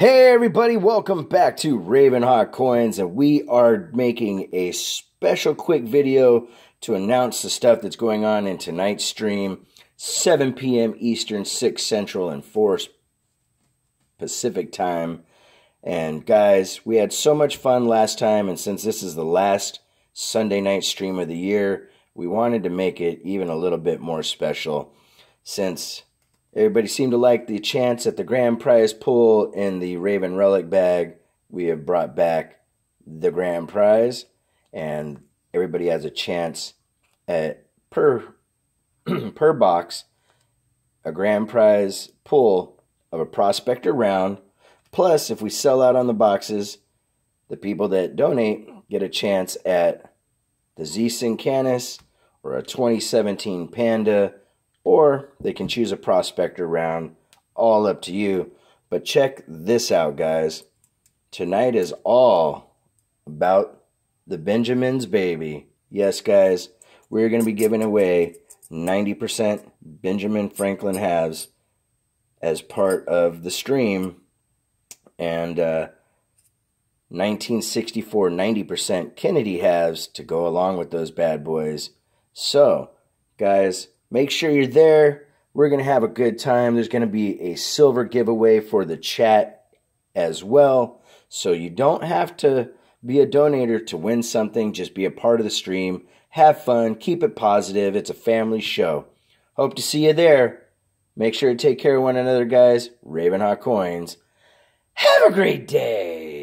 Hey everybody, welcome back to Raven Hot Coins and we are making a special quick video to announce the stuff that's going on in tonight's stream. 7 p.m. Eastern, 6 Central, and 4 Pacific time. And guys, we had so much fun last time and since this is the last Sunday night stream of the year, we wanted to make it even a little bit more special since Everybody seemed to like the chance at the grand prize pool in the Raven Relic bag. We have brought back the grand prize, and everybody has a chance at per per box a grand prize pull of a prospector round. Plus, if we sell out on the boxes, the people that donate get a chance at the Z Syncanus or a 2017 Panda or they can choose a prospector round, all up to you. But check this out, guys. Tonight is all about the Benjamin's Baby. Yes, guys, we're going to be giving away 90% Benjamin Franklin halves as part of the stream. And uh, 1964 90% Kennedy halves to go along with those bad boys. So, guys, Make sure you're there. We're going to have a good time. There's going to be a silver giveaway for the chat as well. So you don't have to be a donator to win something. Just be a part of the stream. Have fun. Keep it positive. It's a family show. Hope to see you there. Make sure to take care of one another, guys. Ravenhawk Coins. Have a great day.